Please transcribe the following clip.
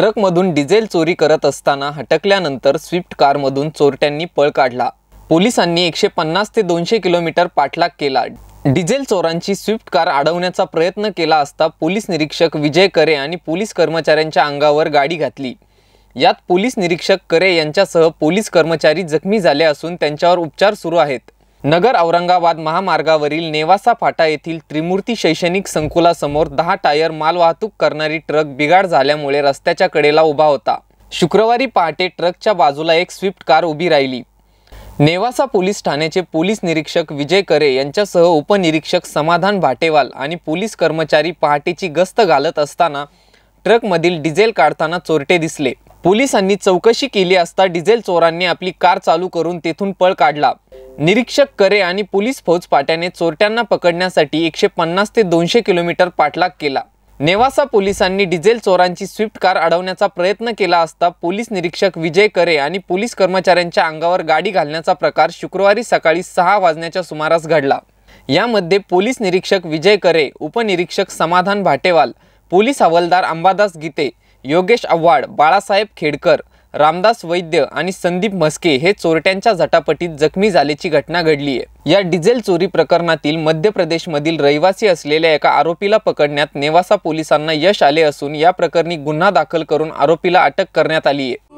ट्रकमधून डिझेल चोरी करत असताना हटकल्यानंतर स्विफ्ट कारमधून चोरट्यांनी पळ काढला पोलिसांनी एकशे पन्नास ते दोनशे किलोमीटर पाठलाग केला डिझेल चोरांची स्विफ्ट कार अडवण्याचा प्रयत्न केला असता पोलीस निरीक्षक विजय करे आणि पोलीस कर्मचाऱ्यांच्या अंगावर गाडी घातली यात पोलीस निरीक्षक करे यांच्यासह पोलीस कर्मचारी जखमी झाले असून त्यांच्यावर उपचार सुरू आहेत नगर औरंगाबाद महामार्गावरील नेवासा फाटा येथील त्रिमूर्ती शैक्षणिक संकुलासमोर दहा टायर मालवाहतूक करणारी ट्रक बिघाड झाल्यामुळे रस्त्याच्या कडेला उभा होता शुक्रवारी पहाटे ट्रकच्या बाजूला एक स्विफ्ट कार उभी राहिली नेवासा पोलीस ठाण्याचे पोलीस निरीक्षक विजय करे यांच्यासह उपनिरीक्षक समाधान भाटेवाल आणि पोलीस कर्मचारी पहाटेची गस्त घालत असताना ट्रकमधील डिझेल काढताना चोरटे दिसले पोलिसांनी चौकशी केली असता डिझेल चोरांनी आपली कार चालू करून तेथून पळ काढला निरीक्षक करे आणि पोलीस फौज पाट्याने चोरट्यांना पकडण्यासाठी एकशे पन्नास ते दोनशे किलोमीटर पाठलाग केला नेवासा पोलिसांनी डिझेल चोरांची स्विफ्ट कार अडवण्याचा प्रयत्न केला असता पोलीस निरीक्षक विजय करे आणि पोलीस कर्मचाऱ्यांच्या अंगावर गाडी घालण्याचा प्रकार शुक्रवारी सकाळी सहा वाजण्याच्या सुमारास घडला यामध्ये पोलीस निरीक्षक विजय करे उपनिरीक्षक समाधान भाटेवाल पोलीस हवालदार अंबादास गीते योगेश आव्हाड बाळासाहेब खेडकर रामदास वैद्य आणि संदीप मस्के हे चोरट्यांच्या झटापटीत जखमी झाल्याची घटना घडली आहे या डिझेल चोरी प्रकरणातील मध्य प्रदेशमधील रहिवासी असलेल्या एका आरोपीला पकडण्यात नेवासा पोलिसांना यश आले असून या प्रकरणी गुन्हा दाखल करून आरोपीला अटक करण्यात आली आहे